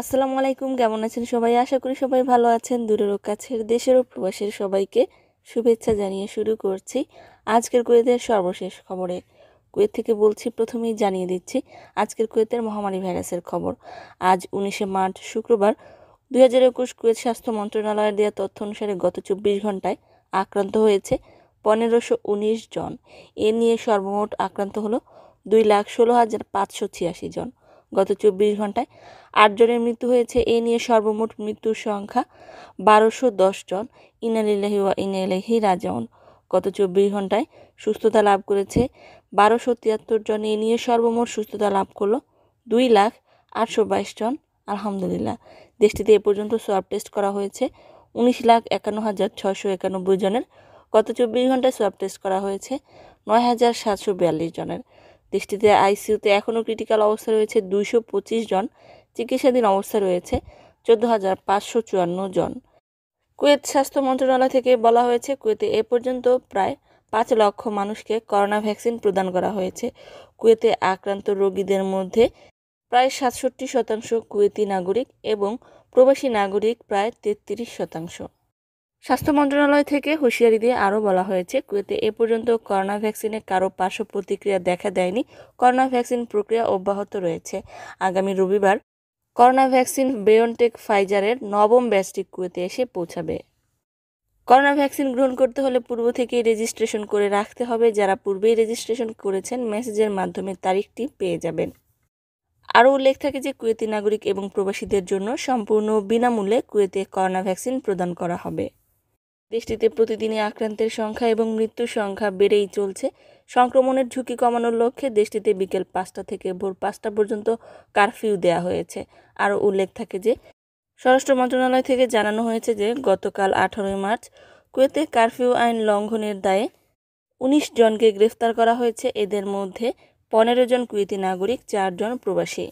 আসসালামু আলাইকুম কেমন আছেন সবাই আশা করি সবাই ভালো আছেন দূরের কাছের দেশের ও প্রবাসের সবাইকে শুভেচ্ছা জানিয়ে শুরু করছি আজকের কুয়েতের সর্বশেষ খবরে কুয়েত থেকে বলছি প্রথমেই জানিয়ে দিচ্ছি আজকের কুয়েতের মহামারী ভাইরাসের খবর আজ উনিশে মার্চ শুক্রবার দুই হাজার একুশ কুয়েত স্বাস্থ্য মন্ত্রণালয়ের দেওয়া তথ্য অনুসারে গত চব্বিশ ঘন্টায় আক্রান্ত হয়েছে পনেরোশো উনিশ জন এ নিয়ে সর্বমোট আক্রান্ত হলো দুই লাখ ষোলো হাজার পাঁচশো ছিয়াশি জন গত চব্বিশ ঘন্টায় আটজনের মৃত্যু হয়েছে এ নিয়ে সর্বমোট মৃত্যুর সংখ্যা বারোশো দশ জন ইনালিল্লাহি ওয়া ইনালিহি রাজাউন গত চব্বিশ ঘন্টায় সুস্থতা লাভ করেছে বারোশো তিয়াত্তর জন এ নিয়ে সর্বমোট সুস্থতা লাভ করলো দুই লাখ আটশো বাইশ জন আলহামদুলিল্লাহ দেশটিতে এ পর্যন্ত সোয়াব টেস্ট করা হয়েছে উনিশ লাখ একান্ন হাজার ছয়শো একানব্বই জনের গত চব্বিশ ঘন্টায় সোয়াব টেস্ট করা হয়েছে নয় হাজার সাতশো বিয়াল্লিশ জনের দেশটিতে আইসিইউতে এখনও ক্রিটিক্যাল অবস্থা রয়েছে দুইশো পঁচিশ জন চিকিৎসাধীন অবস্থা রয়েছে চোদ্দ হাজার পাঁচশো চুয়ান্ন জন কুয়েত স্বাস্থ্য মন্ত্রণালয় থেকে বলা হয়েছে কুয়েতে এ পর্যন্ত প্রায় পাঁচ লক্ষ মানুষকে করোনা ভ্যাকসিন প্রদান করা হয়েছে কুয়েতে আক্রান্ত রোগীদের মধ্যে প্রায় সাতষট্টি শতাংশ কুয়েতি নাগরিক এবং প্রবাসী নাগরিক প্রায় তেত্রিশ শতাংশ স্বাস্থ্য মন্ত্রণালয় থেকে হুঁশিয়ারি দিয়ে আরও বলা হয়েছে কুয়েতে এ পর্যন্ত করোনা ভ্যাকসিনে কারো পার্শ্ব প্রতিক্রিয়া দেখা দেয়নি করোনা ভ্যাকসিন প্রক্রিয়া অব্যাহত রয়েছে আগামী রবিবার করোনা ভ্যাকসিন বেয়নটেক ফাইজারের নবম ব্যাচটি কুয়েতে এসে পৌঁছাবে করোনা ভ্যাকসিন গ্রহণ করতে হলে পূর্ব থেকেই রেজিস্ট্রেশন করে রাখতে হবে যারা পূর্বেই রেজিস্ট্রেশন করেছেন মেসেজের মাধ্যমে তারিখটি পেয়ে যাবেন আরও উল্লেখ থাকে যে কুয়েতি নাগরিক এবং প্রবাসীদের জন্য সম্পূর্ণ বিনামূল্যে কুয়েতে করোনা ভ্যাকসিন প্রদান করা হবে দেশটিতে প্রতিদিনই আক্রান্তের সংখ্যা এবং মৃত্যুর সংখ্যা বেড়েই চলছে সংক্রমণের ঝুঁকি কমানোর লক্ষ্যে দেশটিতে বিকেল পাঁচটা থেকে ভোর পাঁচটা পর্যন্ত কারফিউ দেয়া হয়েছে আরও উল্লেখ থাকে যে স্বরাষ্ট্র মন্ত্রণালয় থেকে জানানো হয়েছে যে গতকাল আঠারোই মার্চ কুয়েতে কারফিউ আইন লঙ্ঘনের দায়ে উনিশ জনকে গ্রেফতার করা হয়েছে এদের মধ্যে পনেরো জন কুয়েতি নাগরিক চারজন প্রবাসী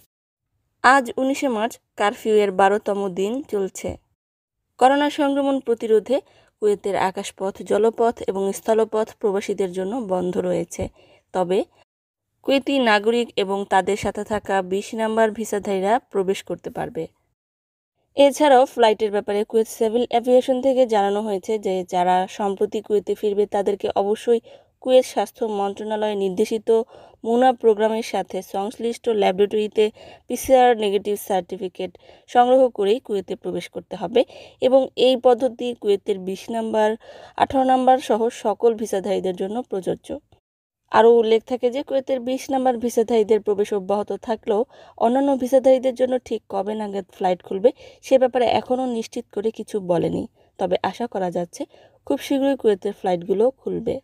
আজ উনিশে মার্চ কারফিউয়ের বারোতম দিন চলছে করোনা সংক্রমণ প্রতিরোধে কুয়েতের আকাশপথ জলপথ এবং স্থলপথ প্রবাসীদের জন্য বন্ধ রয়েছে তবে কুয়েতি নাগরিক এবং তাদের সাথে থাকা বিশ নাম্বার ভিসাধারীরা প্রবেশ করতে পারবে এছাড়াও ফ্লাইটের ব্যাপারে কুয়েত সিভিল অ্যাভিয়েশন থেকে জানানো হয়েছে যে যারা সম্প্রতি কুয়েতে ফিরবে তাদেরকে অবশ্যই কুয়েত স্বাস্থ্য মন্ত্রণালয় নির্দেশিত মুনা প্রোগ্রামের সাথে সংশ্লিষ্ট ল্যাবরেটরিতে পিসিআর নেগেটিভ সার্টিফিকেট সংগ্রহ করেই কুয়েতে প্রবেশ করতে হবে এবং এই পদ্ধতি কুয়েতের বিশ নম্বর আঠারো নম্বর সহ সকল ভিসাধারীদের জন্য প্রযোজ্য আরও উল্লেখ থাকে যে কুয়েতের বিশ নাম্বার ভিসাধারীদের প্রবেশ অব্যাহত থাকলেও অন্যান্য ভিসাধারীদের জন্য ঠিক কবে নাগাদ ফ্লাইট খুলবে সে ব্যাপারে এখনও নিশ্চিত করে কিছু বলেনি তবে আশা করা যাচ্ছে খুব শীঘ্রই কুয়েতের ফ্লাইটগুলো খুলবে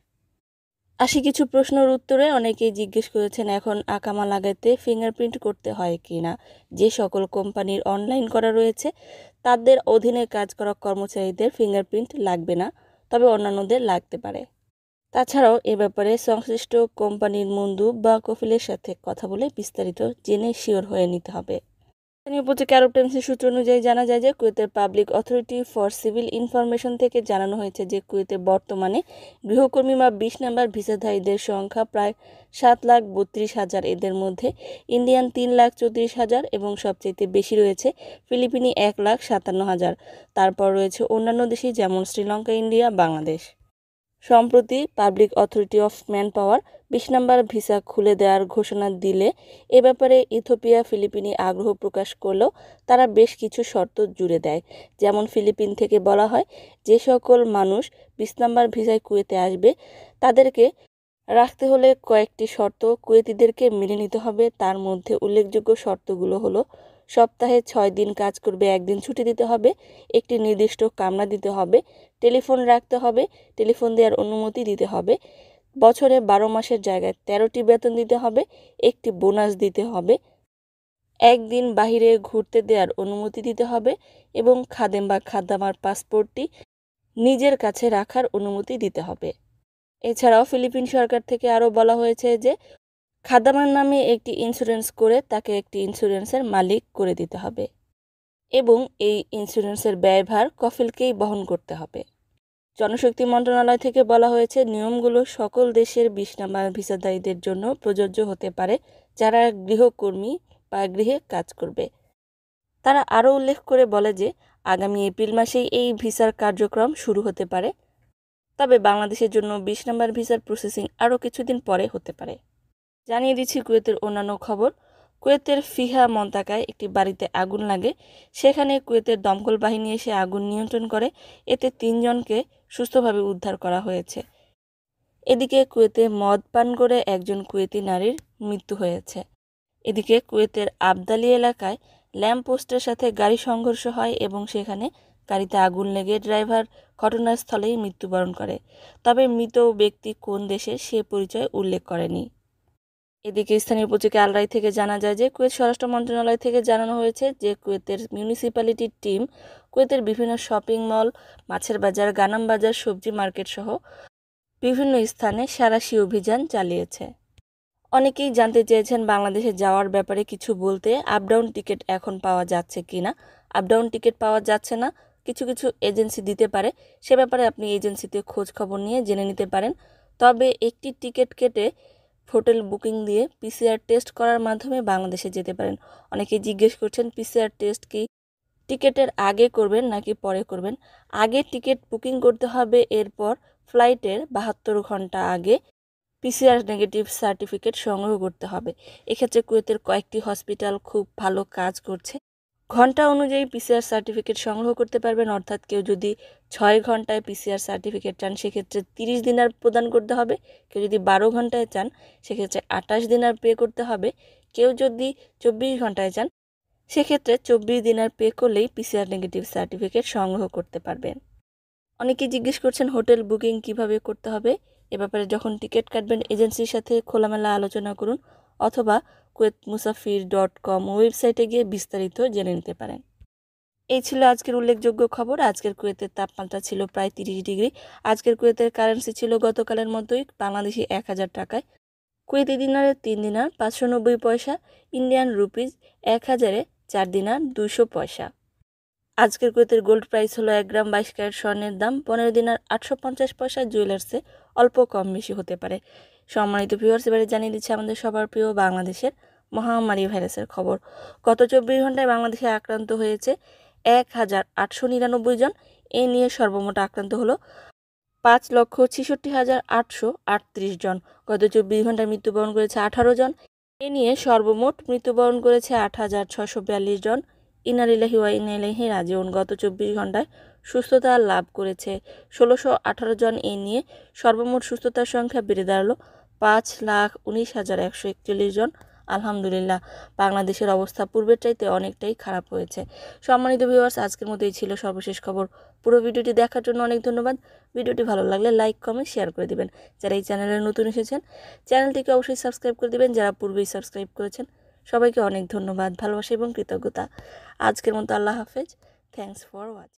আসি কিছু প্রশ্নের উত্তরে অনেকেই জিজ্ঞেস করেছেন এখন আকামা লাগাইতে ফিঙ্গারপ্রিন্ট করতে হয় কি না যে সকল কোম্পানির অনলাইন করা রয়েছে তাদের অধীনে কাজ করা কর্মচারীদের ফিঙ্গারপ্রিন্ট লাগবে না তবে অন্যান্যদের লাগতে পারে তাছাড়াও এ ব্যাপারে সংশ্লিষ্ট কোম্পানির মন্দু বা কফিলের সাথে কথা বলে বিস্তারিত জেনে শিওর হয়ে নিতে হবে স্থানীয় পত্রিকা আরব টাইমসের সূত্র অনুযায়ী জানা যায় যে কুয়েতের public authority for civil information থেকে জানানো হয়েছে যে কুয়েতে বর্তমানে গৃহকর্মী বা বিশ নাম্বার ভিসাধারীদের সংখ্যা প্রায় সাত লাখ বত্রিশ হাজার এদের মধ্যে ইন্ডিয়ান তিন লাখ চৌত্রিশ হাজার এবং সবচেয়ে বেশি রয়েছে ফিলিপিনি এক লাখ সাতান্ন হাজার তারপর রয়েছে অন্যান্য দেশে যেমন শ্রীলঙ্কা ইন্ডিয়া বাংলাদেশ সম্প্রতি public authority of manpower বিশ নম্বর ভিসা খুলে দেওয়ার ঘোষণা দিলে এ ব্যাপারে ইথোপিয়া ফিলিপিনি আগ্রহ প্রকাশ করলেও তারা বেশ কিছু শর্ত জুড়ে দেয় যেমন ফিলিপিন থেকে বলা হয় যে সকল মানুষ বিশ নম্বর ভিসায় কুয়েতে আসবে তাদেরকে রাখতে হলে কয়েকটি শর্ত কুয়েতিদেরকে মেনে নিতে হবে তার মধ্যে উল্লেখযোগ্য শর্তগুলো হলো সপ্তাহে ছয় দিন কাজ করবে একদিন ছুটি দিতে হবে একটি নির্দিষ্ট কামনা দিতে হবে টেলিফোন রাখতে হবে টেলিফোন দেওয়ার অনুমতি দিতে হবে বছরে বারো মাসের জায়গায় তেরোটি বেতন দিতে হবে একটি বোনাস দিতে হবে একদিন বাহিরে ঘুরতে দেওয়ার অনুমতি দিতে হবে এবং খাদেম বা খাদ্দামার পাসপোর্টটি নিজের কাছে রাখার অনুমতি দিতে হবে এছাড়াও ফিলিপিন সরকার থেকে আরও বলা হয়েছে যে খাদামার নামে একটি ইন্স্যুরেন্স করে তাকে একটি ইন্স্যুরেন্সের মালিক করে দিতে হবে এবং এই ইন্স্যুরেন্সের ব্যয়ভার কফিলকেই বহন করতে হবে জনশক্তি মন্ত্রণালয় থেকে বলা হয়েছে নিয়মগুলো সকল দেশের নাম্বার ভিসাদায়ীদের জন্য প্রযোজ্য হতে পারে যারা গৃহকর্মী বা গৃহে কাজ করবে তারা আরও উল্লেখ করে বলে যে আগামী এপ্রিল মাসেই এই ভিসার কার্যক্রম শুরু হতে পারে তবে বাংলাদেশের জন্য বিশ নম্বর ভিসার প্রসেসিং আরও কিছুদিন পরে হতে পারে জানিয়ে দিচ্ছি কুয়েতের অন্যান্য খবর কুয়েতের ফিহা মন্তাকায় একটি বাড়িতে আগুন লাগে সেখানে কুয়েতের দমকল বাহিনী এসে আগুন নিয়ন্ত্রণ করে এতে তিনজনকে সুস্থভাবে উদ্ধার করা হয়েছে এদিকে কুয়েতে মদ পান করে একজন কুয়েতি নারীর মৃত্যু হয়েছে এদিকে কুয়েতের আবদালি এলাকায় ল্যাম্পপোস্টের সাথে গাড়ি সংঘর্ষ হয় এবং সেখানে গাড়িতে আগুন লেগে ড্রাইভার ঘটনাস্থলেই মৃত্যুবরণ করে তবে মৃত ব্যক্তি কোন দেশের সে পরিচয় উল্লেখ করেনি এদিকে স্থানীয় পত্রিকা আলরাই থেকে জানা যায় যে কুয়েত স্বরাষ্ট্র মন্ত্রণালয় থেকে জানানো হয়েছে যে কুয়েতের মিউনিসিপ্যালিটির টিম কুয়েতের বিভিন্ন শপিং মল মাছের বাজার গানাম বাজার সবজি মার্কেট সহ বিভিন্ন স্থানে সারাশি অভিযান চালিয়েছে অনেকেই জানতে চেয়েছেন বাংলাদেশে যাওয়ার ব্যাপারে কিছু বলতে আপডাউন টিকিট এখন পাওয়া যাচ্ছে কি না আপডাউন টিকিট পাওয়া যাচ্ছে না কিছু কিছু এজেন্সি দিতে পারে সে ব্যাপারে আপনি এজেন্সিতে খোঁজ খবর নিয়ে জেনে নিতে পারেন তবে একটি টিকিট কেটে হোটেল বুকিং দিয়ে পিসিআর টেস্ট করার মাধ্যমে বাংলাদেশে যেতে পারেন অনেকে জিজ্ঞেস করছেন পিসিআর টেস্ট কি টিকেটের আগে করবেন নাকি পরে করবেন আগে টিকিট বুকিং করতে হবে এরপর ফ্লাইটের বাহাত্তর ঘন্টা আগে পিসিআর নেগেটিভ সার্টিফিকেট সংগ্রহ করতে হবে এক্ষেত্রে কুয়েতের কয়েকটি হসপিটাল খুব ভালো কাজ করছে ঘন্টা অনুযায়ী পিসিআর সার্টিফিকেট সংগ্রহ করতে পারবেন অর্থাৎ কেউ যদি ছয় ঘন্টায় পিসিআর সার্টিফিকেট চান সেক্ষেত্রে তিরিশ দিন আর প্রদান করতে হবে কেউ যদি বারো ঘন্টায় চান সেক্ষেত্রে আটাশ আর পে করতে হবে কেউ যদি চব্বিশ ঘন্টায় চান সেক্ষেত্রে চব্বিশ দিন আর পে করলেই পিসিআর নেগেটিভ সার্টিফিকেট সংগ্রহ করতে পারবেন অনেকে জিজ্ঞেস করছেন হোটেল বুকিং কিভাবে করতে হবে এ ব্যাপারে যখন টিকিট কাটবেন এজেন্সির সাথে খোলামেলা আলোচনা করুন অথবা কুয়েত মুসাফির ডট কম ওয়েবসাইটে গিয়ে বিস্তারিত জেনে নিতে পারেন এই ছিল আজকের উল্লেখযোগ্য খবর আজকের কুয়েতের তাপমাত্রা ছিল প্রায় তিরিশ ডিগ্রি আজকের কুয়েতের কারেন্সি ছিল গতকালের মতোই বাংলাদেশি এক হাজার টাকায় কুয়েতি দিনারে তিন দিনার পাঁচশো নব্বই পয়সা ইন্ডিয়ান রুপিজ এক হাজারে চার দিনার দুশো পয়সা আজকের কুয়েতের গোল্ড প্রাইস হলো এক গ্রাম বাইশ ক্যারেট স্বর্ণের দাম পনেরো দিনার আটশো পঞ্চাশ পয়সা জুয়েলার্সে অল্প কম বেশি হতে পারে সম্মানিত ভিউয়ার্স এবারে জানিয়ে দিচ্ছে আমাদের সবার প্রিয় বাংলাদেশের মহামারী ভাইরাসের খবর গত চব্বিশ ঘন্টায় বাংলাদেশে আক্রান্ত হয়েছে এক হাজার আটশো নিরানব্বই জন এ নিয়ে সর্বমোট আক্রান্ত হলো পাঁচ লক্ষ ছেষট্টি হাজার আটশো আটত্রিশ জন গত চব্বিশ ঘন্টায় মৃত্যুবরণ করেছে আঠারো জন এ নিয়ে সর্বমোট মৃত্যুবরণ করেছে আট হাজার ছশো বিয়াল্লিশ জন ইনারিল্লাহি ওয়া ইনাইলাহি রাজিউন গত চব্বিশ ঘন্টায় সুস্থতা লাভ করেছে ষোলোশো আঠারো জন এ নিয়ে সর্বমোট সুস্থতার সংখ্যা বেড়ে দাঁড়ালো পাঁচ লাখ উনিশ হাজার একশো একচল্লিশ জন আলহামদুলিল্লাহ বাংলাদেশের অবস্থা পূর্বের চাইতে অনেকটাই খারাপ হয়েছে সম্মানিত ভিউয়ার্স আজকের মতোই ছিল সর্বশেষ খবর পুরো ভিডিওটি দেখার জন্য অনেক ধন্যবাদ ভিডিওটি ভালো লাগলে লাইক কমেন্ট শেয়ার করে দিবেন যারা এই চ্যানেলে নতুন এসেছেন চ্যানেলটিকে অবশ্যই সাবস্ক্রাইব করে দিবেন যারা পূর্বেই সাবস্ক্রাইব করেছেন সবাইকে অনেক ধন্যবাদ ভালোবাসা এবং কৃতজ্ঞতা আজকের মতো আল্লাহ হাফেজ থ্যাংকস ফর ওয়াচিং